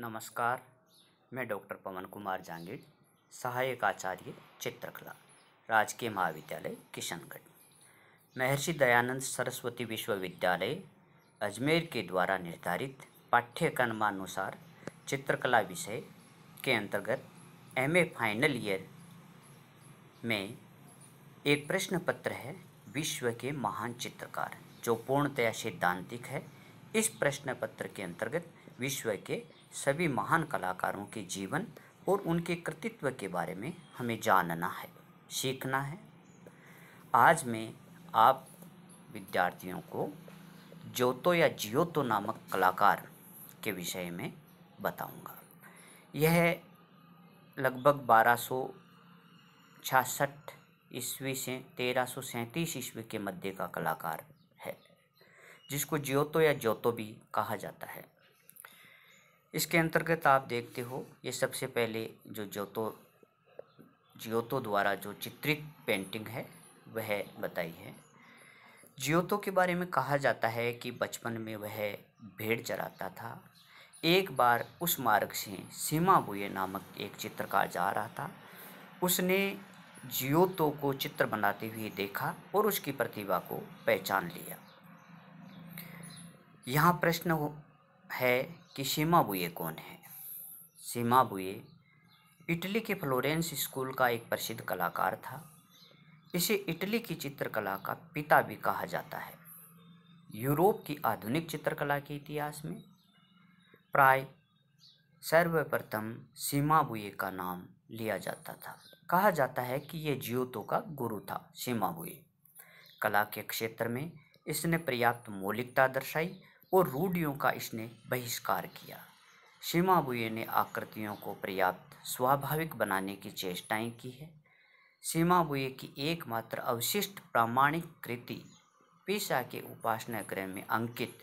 नमस्कार मैं डॉक्टर पवन कुमार जांगिड़ सहायक आचार्य चित्रकला राजकीय महाविद्यालय किशनगढ़ महर्षि दयानंद सरस्वती विश्वविद्यालय अजमेर के द्वारा निर्धारित पाठ्यक्रमानुसार चित्रकला विषय के अंतर्गत एमए फाइनल ईयर में एक प्रश्न पत्र है विश्व के महान चित्रकार जो पूर्णतया सिद्धांतिक है इस प्रश्न पत्र के अंतर्गत विश्व के सभी महान कलाकारों के जीवन और उनके कृतित्व के बारे में हमें जानना है सीखना है आज मैं आप विद्यार्थियों को जोतो या जियोतो नामक कलाकार के विषय में बताऊंगा यह लगभग बारह सौ छियासठ ईस्वी से तेरह सौ सैंतीस ईस्वी के मध्य का कलाकार है जिसको ज्योतो या ज्योतो भी कहा जाता है इसके अंतर्गत आप देखते हो ये सबसे पहले जो ज्योतो ज्योतो द्वारा जो चित्रित पेंटिंग है वह बताई है ज्योतो के बारे में कहा जाता है कि बचपन में वह भेड़ चराता था एक बार उस मार्ग से सीमा बुए नामक एक चित्रकार जा रहा था उसने जियोतो को चित्र बनाते हुए देखा और उसकी प्रतिभा को पहचान लिया यहाँ प्रश्न हो है कि सीमा बुए कौन है सीमा बुए इटली के फ्लोरेंस स्कूल का एक प्रसिद्ध कलाकार था इसे इटली की चित्रकला का पिता भी कहा जाता है यूरोप की आधुनिक चित्रकला के इतिहास में प्राय सर्वप्रथम सीमा बुए का नाम लिया जाता था कहा जाता है कि ये ज्योतो का गुरु था सीमा बुए कला के क्षेत्र में इसने पर्याप्त मौलिकता दर्शाई और रूढ़ियों का इसने बहिष्कार किया बुए ने आकृतियों को पर्याप्त स्वाभाविक बनाने की चेष्टाएं की है बुए की एकमात्र अवशिष्ट प्रामाणिक कृति पिसा के उपासना गृह में अंकित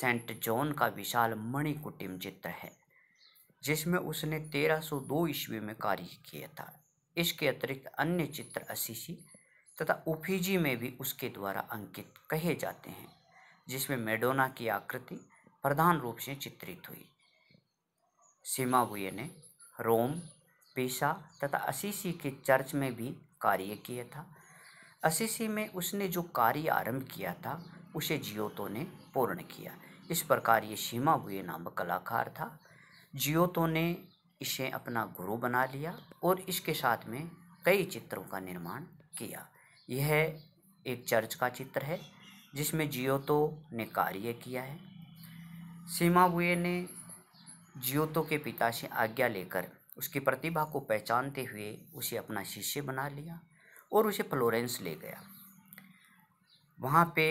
सेंट जॉन का विशाल मणिकुटिम चित्र है जिसमें उसने 1302 ईस्वी में कार्य किया था इसके अतिरिक्त अन्य चित्र असीसी तथा उफीजी में भी उसके द्वारा अंकित कहे जाते हैं जिसमें मेडोना की आकृति प्रधान रूप से चित्रित हुई सीमा बुए ने रोम पीसा तथा असीसी के चर्च में भी कार्य किया था असीसी में उसने जो कार्य आरंभ किया था उसे जियोतो ने पूर्ण किया इस प्रकार ये सीमा बुए नामक कलाकार था जियोतो ने इसे अपना गुरु बना लिया और इसके साथ में कई चित्रों का निर्माण किया यह एक चर्च का चित्र है जिसमें जियोतो ने कार्य किया है सीमा बुए ने जियोतो के पिता से आज्ञा लेकर उसकी प्रतिभा को पहचानते हुए उसे अपना शिष्य बना लिया और उसे फ्लोरेंस ले गया वहाँ पे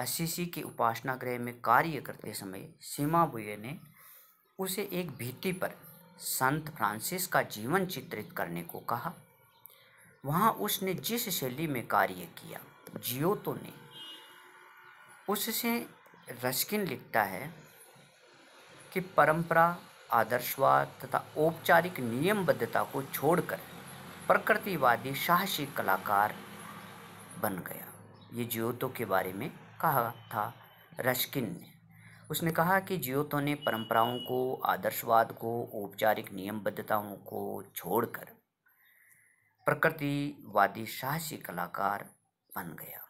असीसी के उपासना गृह में कार्य करते समय सीमा बुए ने उसे एक भीति पर संत फ्रांसिस का जीवन चित्रित करने को कहा वहाँ उसने जिस शैली में कार्य किया जियोतो ने उससे रश्किन लिखता है कि परंपरा आदर्शवाद तथा औपचारिक नियमबद्धता को छोड़कर प्रकृतिवादी साहसी कलाकार बन गया ये ज्योतों के बारे में कहा था रश्किन ने उसने कहा कि ज्योतों ने परंपराओं को आदर्शवाद को औपचारिक नियमबद्धताओं को छोड़कर प्रकृतिवादी साहसी कलाकार बन गया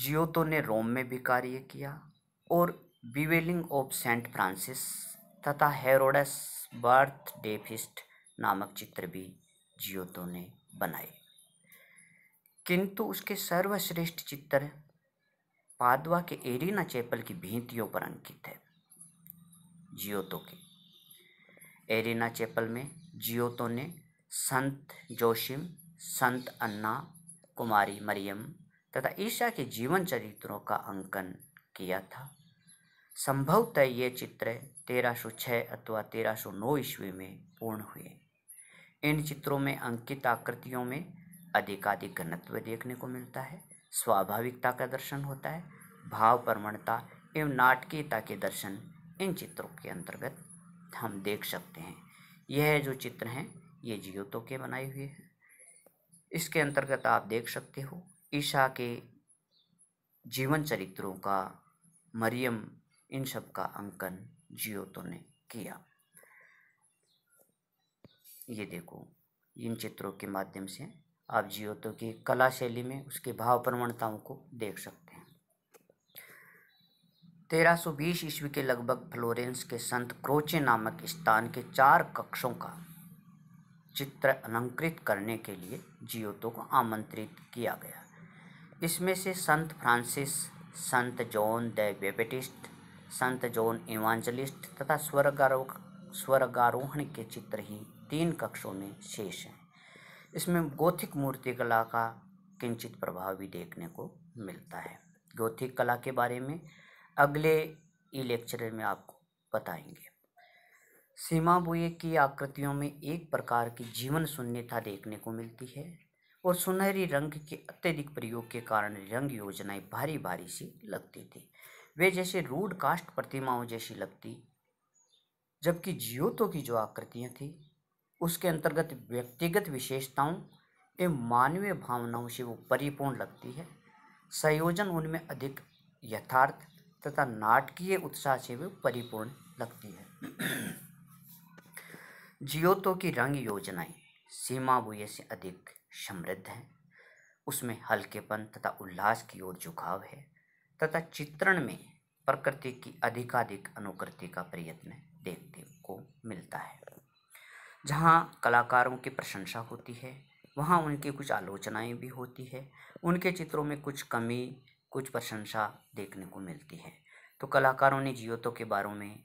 जियोतो ने रोम में भी कार्य किया और बीवेलिंग ऑफ सेंट फ्रांसिस तथा हेरोडस बर्थ डेफिस्ट नामक चित्र भी जियोतो ने बनाए किंतु उसके सर्वश्रेष्ठ चित्र पादवा के एरिना चैपल की भीतियों पर अंकित है जियोतो के एरिना चैपल में जियोतो ने संत जोशिम संत अन्ना कुमारी मरियम तथा ईशा के जीवन चरित्रों का अंकन किया था संभवतः ये चित्र 1306 अथवा 1309 ईस्वी में पूर्ण हुए इन चित्रों में अंकित आकृतियों में अधिकाधिक घनत्व देखने को मिलता है स्वाभाविकता का दर्शन होता है भाव प्रवणता एवं नाटकीयता के दर्शन इन चित्रों के अंतर्गत हम देख सकते हैं यह जो चित्र हैं ये जियोतो के बनाए हुए हैं इसके अंतर्गत आप देख सकते हो ईशा के जीवन चरित्रों का मरियम इन सब का अंकन जियोतो ने किया ये देखो इन चित्रों के माध्यम से आप जियोतो की कला शैली में उसके भाव प्रवणताओं को देख सकते हैं 1320 ईस्वी के लगभग फ्लोरेंस के संत क्रोचे नामक स्थान के चार कक्षों का चित्र अलंकृत करने के लिए जियोतो को आमंत्रित किया गया इसमें से संत फ्रांसिस संत जॉन द बेपेटिस्ट संत जॉन इवांजलिस्ट तथा स्वर्गारो स्वर्गारोहण के चित्र ही तीन कक्षों में शेष हैं इसमें गोथिक मूर्तिकला का किंचित प्रभाव भी देखने को मिलता है गोथिक कला के बारे में अगले ई लेक्चर में आपको बताएंगे सीमा बुए की आकृतियों में एक प्रकार की जीवन शून्यता देखने को मिलती है और सुनहरी रंग के अत्यधिक प्रयोग के कारण रंग योजनाएं भारी भारी सी लगती थी वे जैसे रूढ़ काष्ट प्रतिमाओं जैसी लगती जबकि जियोतों की जो आकृतियाँ थी उसके अंतर्गत व्यक्तिगत विशेषताओं एवं मानवीय भावनाओं से वो परिपूर्ण लगती है संयोजन उनमें अधिक यथार्थ तथा नाटकीय उत्साह से भी परिपूर्ण लगती है जियोतों की रंग योजनाएं सीमा बुए से अधिक समृद्ध हैं उसमें हल्केपन तथा उल्लास की ओर झुकाव है तथा चित्रण में प्रकृति की अधिकाधिक अनुकृति का प्रयत्न देखने को मिलता है जहाँ कलाकारों की प्रशंसा होती है वहाँ उनकी कुछ आलोचनाएं भी होती है उनके चित्रों में कुछ कमी कुछ प्रशंसा देखने को मिलती है तो कलाकारों ने जियोतों के बारे में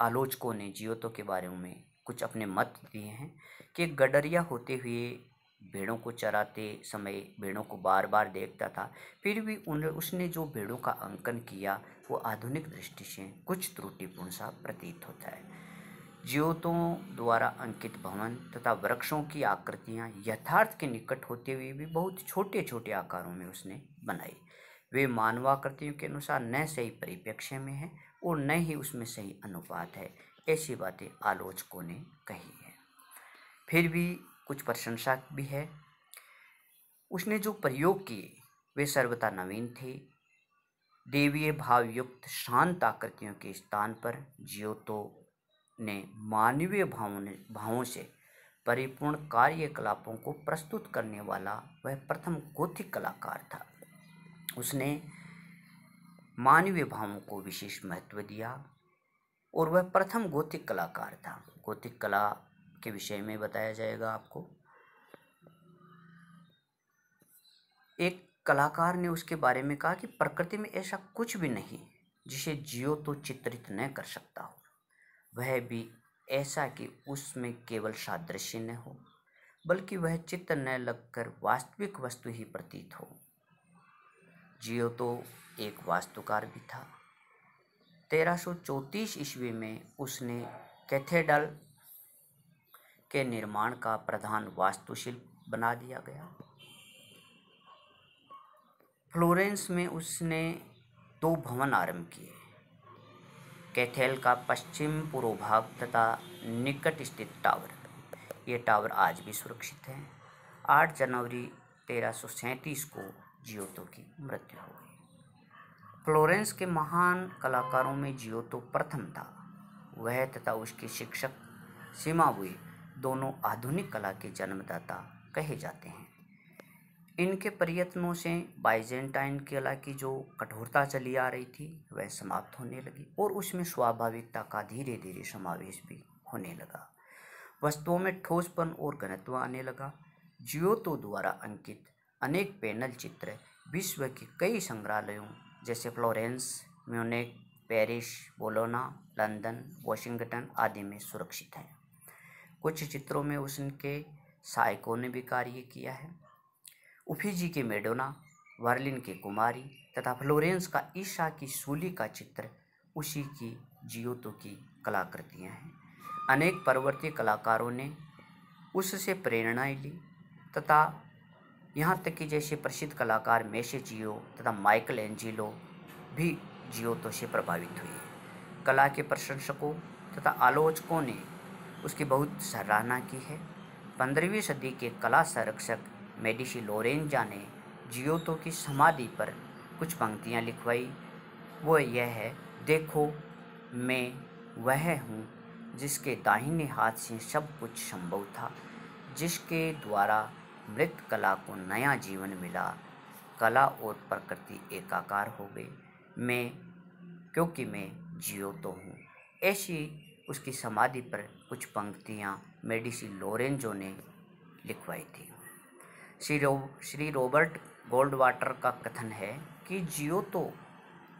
आलोचकों ने जियोतों के बारे में कुछ अपने मत दिए हैं कि गडरिया होते हुए भेड़ों को चराते समय भेड़ों को बार बार देखता था फिर भी उन उसने जो भेड़ों का अंकन किया वो आधुनिक दृष्टि से कुछ त्रुटिपूर्ण सा प्रतीत होता है ज्योतों द्वारा अंकित भवन तथा वृक्षों की आकृतियाँ यथार्थ के निकट होते हुए भी बहुत छोटे छोटे आकारों में उसने बनाई वे मानवाकृतियों के अनुसार न सही परिप्रेक्ष्य में है और न ही उसमें सही अनुपात है ऐसी बातें आलोचकों ने कही है फिर भी कुछ प्रशंसा भी है उसने जो प्रयोग किए वे सर्वथा नवीन थे देवीय भावयुक्त शांत आकृतियों के स्थान पर जियोतो ने मानवीय भावों भावों से परिपूर्ण कार्यकलापों को प्रस्तुत करने वाला वह प्रथम गोथिक कलाकार था उसने मानवीय भावों को विशेष महत्व दिया और वह प्रथम गोथिक कलाकार था गोथिक कला के विषय में बताया जाएगा आपको एक कलाकार ने उसके बारे में कहा कि प्रकृति में ऐसा कुछ भी नहीं जिसे जियो तो चित्रित न कर सकता हो वह भी ऐसा कि उसमें केवल सादृश्य न हो बल्कि वह चित्त न लगकर वास्तविक वस्तु ही प्रतीत हो जियो तो एक वास्तुकार भी था तेरह सौ चौंतीस ईस्वी में उसने कैथेड्रल के निर्माण का प्रधान वास्तुशिल्प बना दिया गया फ्लोरेंस में उसने दो भवन आरंभ किए कैथेल का पश्चिम पूर्व भाग तथा निकट स्थित टावर ये टावर आज भी सुरक्षित हैं आठ जनवरी तेरह को जियोतो की मृत्यु हो गई फ्लोरेंस के महान कलाकारों में जियोतो प्रथम था वह तथा उसके शिक्षक सीमा हुई दोनों आधुनिक कला के जन्मदाता कहे जाते हैं इनके प्रयत्नों से बाइजेंटाइन कला की जो कठोरता चली आ रही थी वह समाप्त होने लगी और उसमें स्वाभाविकता का धीरे धीरे समावेश भी होने लगा वस्तुओं में ठोसपन और घनत्व आने लगा जियोतो द्वारा अंकित अनेक पैनल चित्र विश्व के कई संग्रहालयों जैसे Florence Munich Paris Bologna London Washington आदि में सुरक्षित हैं कुछ चित्रों में उसके सहायकों ने भी कार्य किया है जी के मेडोना वर्लिन के कुमारी तथा फ्लोरेंस का ईशा की सूली का चित्र उसी की जियोतो की कलाकृतियाँ हैं अनेक पर्वतीय कलाकारों ने उससे प्रेरणाएं ली तथा यहाँ तक कि जैसे प्रसिद्ध कलाकार मेसे जियो तथा माइकल एंजिलो भी जियोतो से प्रभावित हुए कला के प्रशंसकों तथा आलोचकों ने उसकी बहुत सराहना की है पंद्रहवीं सदी के कला संरक्षक मेडिसी लोरेंजा ने जियोतो की समाधि पर कुछ पंक्तियाँ लिखवाई वो यह है देखो मैं वह हूँ जिसके दाहिने हाथ से सब कुछ संभव था जिसके द्वारा मृत कला को नया जीवन मिला कला और प्रकृति एकाकार हो गई मैं क्योंकि मैं जियो तो हूँ ऐसी उसकी समाधि पर कुछ पंक्तियाँ मेडिसी लोरेंजो ने लिखवाई थी श्री रो श्री रॉबर्ट गोल्ड का कथन है कि जियोतो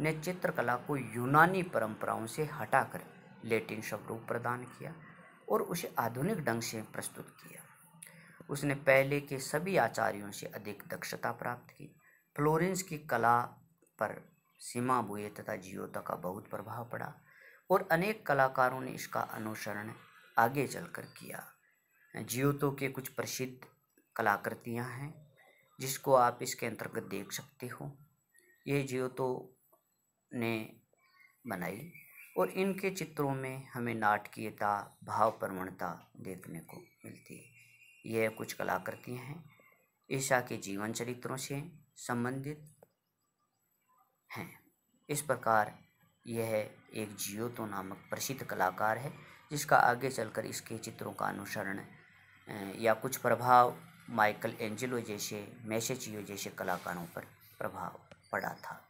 ने चित्रकला को यूनानी परंपराओं से हटाकर लेटिन स्वरूप प्रदान किया और उसे आधुनिक ढंग से प्रस्तुत किया उसने पहले के सभी आचार्यों से अधिक दक्षता प्राप्त की फ्लोरेंस की कला पर सीमा बुए तथा जियोता का बहुत प्रभाव पड़ा और अनेक कलाकारों ने इसका अनुसरण आगे चलकर किया जियोतो के कुछ प्रसिद्ध कलाकृतियाँ हैं जिसको आप इसके अंतर्गत देख सकते हो ये जियोतो ने बनाई और इनके चित्रों में हमें नाटकीयता भाव प्रवणता देखने को मिलती है यह कुछ कलाकृतियाँ हैं ईशा के जीवन चरित्रों से संबंधित हैं इस प्रकार यह एक जियोतो नामक प्रसिद्ध कलाकार है जिसका आगे चलकर इसके चित्रों का अनुसरण या कुछ प्रभाव माइकल एंजेलो जैसे मैसेचियो जैसे कलाकारों पर प्रभाव पड़ा था